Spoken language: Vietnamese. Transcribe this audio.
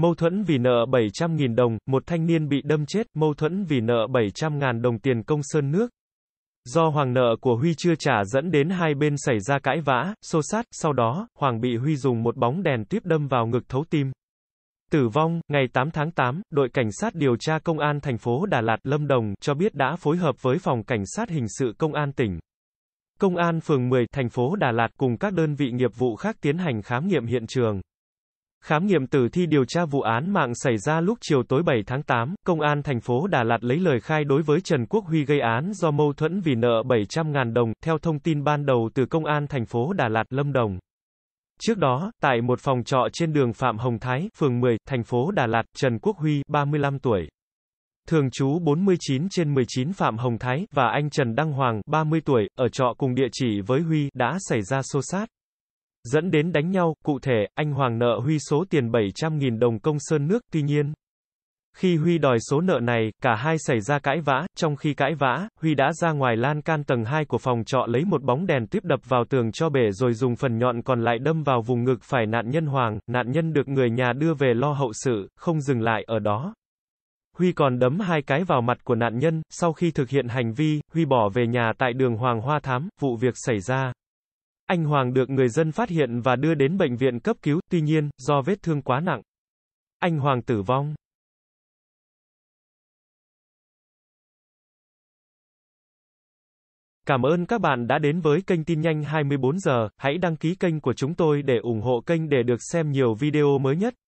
Mâu thuẫn vì nợ 700.000 đồng, một thanh niên bị đâm chết, mâu thuẫn vì nợ 700.000 đồng tiền công sơn nước. Do Hoàng nợ của Huy chưa trả dẫn đến hai bên xảy ra cãi vã, xô sát, sau đó, Hoàng bị Huy dùng một bóng đèn tuyếp đâm vào ngực thấu tim. Tử vong, ngày 8 tháng 8, đội cảnh sát điều tra công an thành phố Đà Lạt, Lâm Đồng, cho biết đã phối hợp với phòng cảnh sát hình sự công an tỉnh. Công an phường 10, thành phố Đà Lạt cùng các đơn vị nghiệp vụ khác tiến hành khám nghiệm hiện trường. Khám nghiệm tử thi điều tra vụ án mạng xảy ra lúc chiều tối 7 tháng 8, Công an thành phố Đà Lạt lấy lời khai đối với Trần Quốc Huy gây án do mâu thuẫn vì nợ 700.000 đồng, theo thông tin ban đầu từ Công an thành phố Đà Lạt Lâm Đồng. Trước đó, tại một phòng trọ trên đường Phạm Hồng Thái, phường 10, thành phố Đà Lạt, Trần Quốc Huy, 35 tuổi, thường trú 49 trên 19 Phạm Hồng Thái, và anh Trần Đăng Hoàng, 30 tuổi, ở trọ cùng địa chỉ với Huy, đã xảy ra xô xát dẫn đến đánh nhau, cụ thể, anh Hoàng nợ Huy số tiền 700.000 đồng công sơn nước, tuy nhiên, khi Huy đòi số nợ này, cả hai xảy ra cãi vã, trong khi cãi vã, Huy đã ra ngoài lan can tầng 2 của phòng trọ lấy một bóng đèn tiếp đập vào tường cho bể rồi dùng phần nhọn còn lại đâm vào vùng ngực phải nạn nhân Hoàng, nạn nhân được người nhà đưa về lo hậu sự, không dừng lại ở đó. Huy còn đấm hai cái vào mặt của nạn nhân, sau khi thực hiện hành vi, Huy bỏ về nhà tại đường Hoàng Hoa Thám, vụ việc xảy ra. Anh Hoàng được người dân phát hiện và đưa đến bệnh viện cấp cứu, tuy nhiên, do vết thương quá nặng, anh Hoàng tử vong. Cảm ơn các bạn đã đến với kênh tin nhanh 24 giờ, hãy đăng ký kênh của chúng tôi để ủng hộ kênh để được xem nhiều video mới nhất.